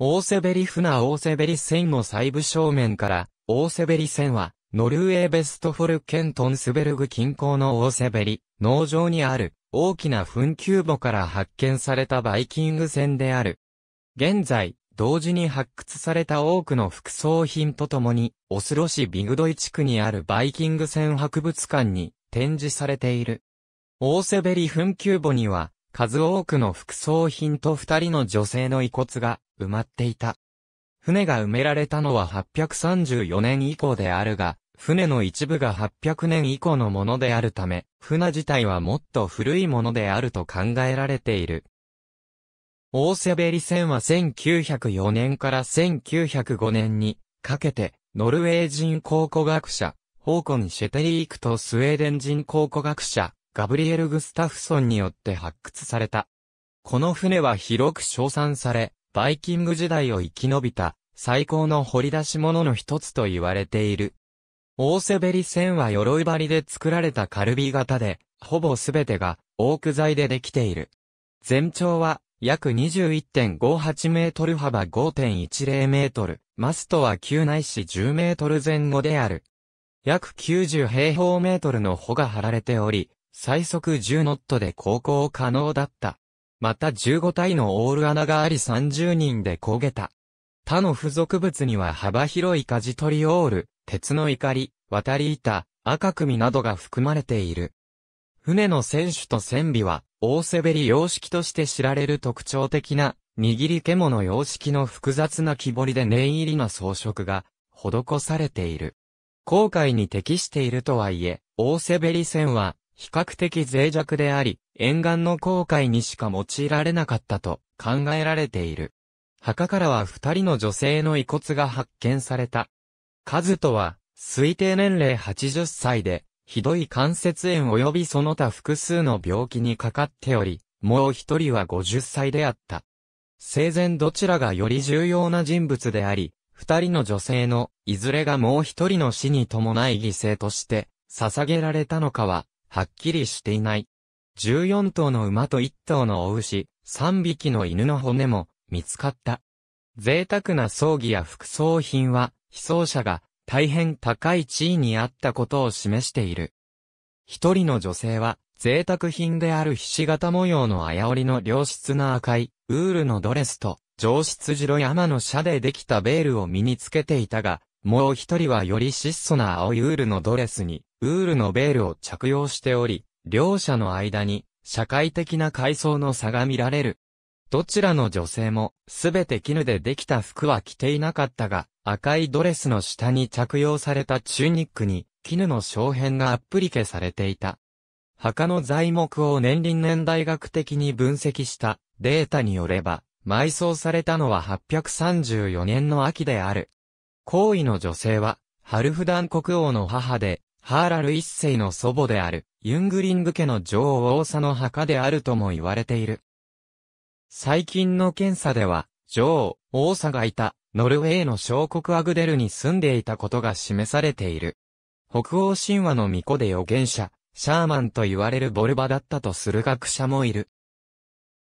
大セベリ船大セベリ線の細部正面から、大セベリ線は、ノルウェーベストフォルケントンスベルグ近郊の大セベリ、農場にある、大きな墳丘墓から発見されたバイキング船である。現在、同時に発掘された多くの副葬品とともに、オスロ市ビグドイ地区にあるバイキング船博物館に展示されている。大セベリ墳丘墓には、数多くの副葬品と二人の女性の遺骨が埋まっていた。船が埋められたのは834年以降であるが、船の一部が800年以降のものであるため、船自体はもっと古いものであると考えられている。大瀬ベリ船は1904年から1905年にかけて、ノルウェー人考古学者、ホーコン・シェテリークとスウェーデン人考古学者、ガブリエル・グスタフソンによって発掘された。この船は広く称賛され、バイキング時代を生き延びた最高の掘り出し物の一つと言われている。大瀬ベリ船は鎧張りで作られたカルビ型で、ほぼすべてがオーク材でできている。全長は約21.58メートル幅5.10メートル、マストは9ないし10メートル前後である。約90平方メートルの帆が張られており、最速10ノットで航行可能だった。また15体のオール穴があり30人で焦げた。他の付属物には幅広い舵取りオール、鉄の怒り、渡り板、赤組などが含まれている。船の船首と船尾は、大背り様式として知られる特徴的な、握り獣様式の複雑な木彫りで念入りな装飾が、施されている。航海に適しているとはいえ、大背り船は、比較的脆弱であり、沿岸の航海にしか用いられなかったと考えられている。墓からは二人の女性の遺骨が発見された。カズトは、推定年齢80歳で、ひどい関節炎及びその他複数の病気にかかっており、もう一人は50歳であった。生前どちらがより重要な人物であり、二人の女性の、いずれがもう一人の死に伴い犠牲として、捧げられたのかは、はっきりしていない。14頭の馬と1頭のお牛、3匹の犬の骨も見つかった。贅沢な葬儀や副葬品は、被葬者が大変高い地位にあったことを示している。一人の女性は、贅沢品である菱形模様のあやおりの良質な赤い、ウールのドレスと、上質白山の舎でできたベールを身につけていたが、もう一人はより質素な青いウールのドレスに、ウールのベールを着用しており、両者の間に、社会的な階層の差が見られる。どちらの女性も、すべて絹でできた服は着ていなかったが、赤いドレスの下に着用されたチューニックに、絹の小片がアップリケされていた。墓の材木を年輪年代学的に分析したデータによれば、埋葬されたのは834年の秋である。皇位の女性は、ハルフダン国王の母で、ハーラル一世の祖母である、ユングリング家の女王王佐の墓であるとも言われている。最近の検査では、女王、王佐がいた、ノルウェーの小国アグデルに住んでいたことが示されている。北欧神話の巫女で預言者、シャーマンと言われるボルバだったとする学者もいる。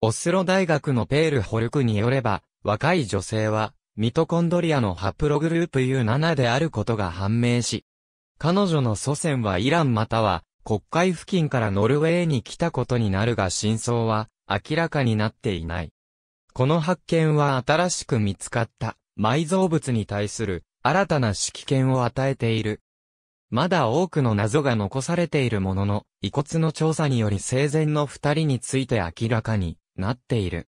オスロ大学のペール・ホルクによれば、若い女性は、ミトコンドリアのハプログループ U7 であることが判明し、彼女の祖先はイランまたは国会付近からノルウェーに来たことになるが真相は明らかになっていない。この発見は新しく見つかった埋蔵物に対する新たな指揮権を与えている。まだ多くの謎が残されているものの、遺骨の調査により生前の二人について明らかになっている。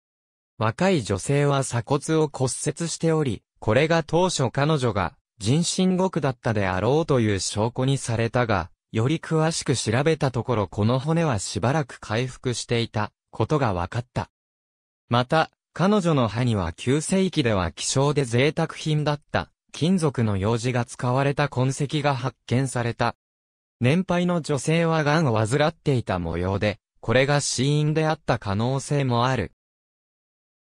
若い女性は鎖骨を骨折しており、これが当初彼女が人身獄だったであろうという証拠にされたが、より詳しく調べたところこの骨はしばらく回復していたことが分かった。また、彼女の歯には旧世紀では希少で贅沢品だった金属の用紙が使われた痕跡が発見された。年配の女性は癌を患っていた模様で、これが死因であった可能性もある。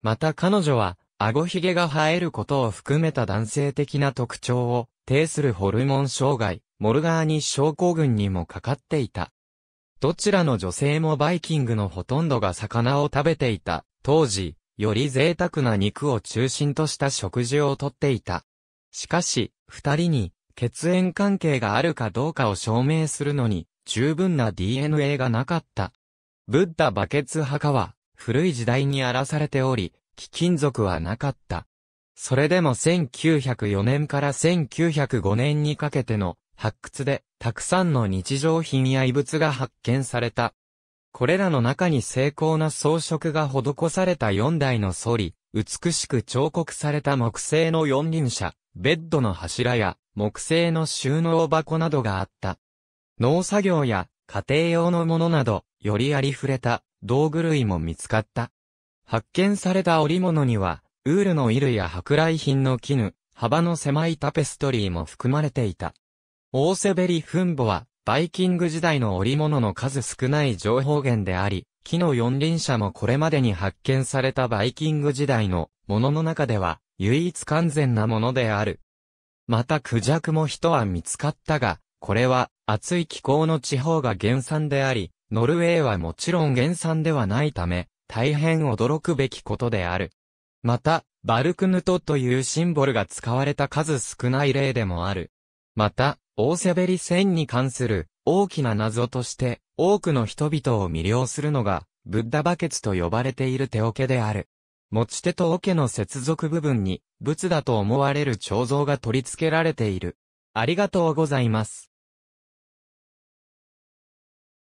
また彼女は、顎ひげが生えることを含めた男性的な特徴を、呈するホルモン障害、モルガーニ症候群にもかかっていた。どちらの女性もバイキングのほとんどが魚を食べていた。当時、より贅沢な肉を中心とした食事をとっていた。しかし、二人に血縁関係があるかどうかを証明するのに十分な DNA がなかった。ブッダバケツ墓は古い時代に荒らされており、貴金属はなかった。それでも1904年から1905年にかけての発掘で、たくさんの日常品や遺物が発見された。これらの中に精巧な装飾が施された4台のソリ、美しく彫刻された木製の四輪車、ベッドの柱や木製の収納箱などがあった。農作業や家庭用のものなど、よりありふれた道具類も見つかった。発見された織物には、ウールの衣類や舶来品の絹、幅の狭いタペストリーも含まれていた。オーセベリ・フンボは、バイキング時代の織物の数少ない情報源であり、木の四輪車もこれまでに発見されたバイキング時代のものの中では、唯一完全なものである。またクジャクも人は見つかったが、これは暑い気候の地方が原産であり、ノルウェーはもちろん原産ではないため、大変驚くべきことである。また、バルクヌトというシンボルが使われた数少ない例でもある。また、大セベリ線に関する大きな謎として多くの人々を魅了するのがブッダバケツと呼ばれている手桶である。持ち手と桶の接続部分に仏だと思われる彫像が取り付けられている。ありがとうございます。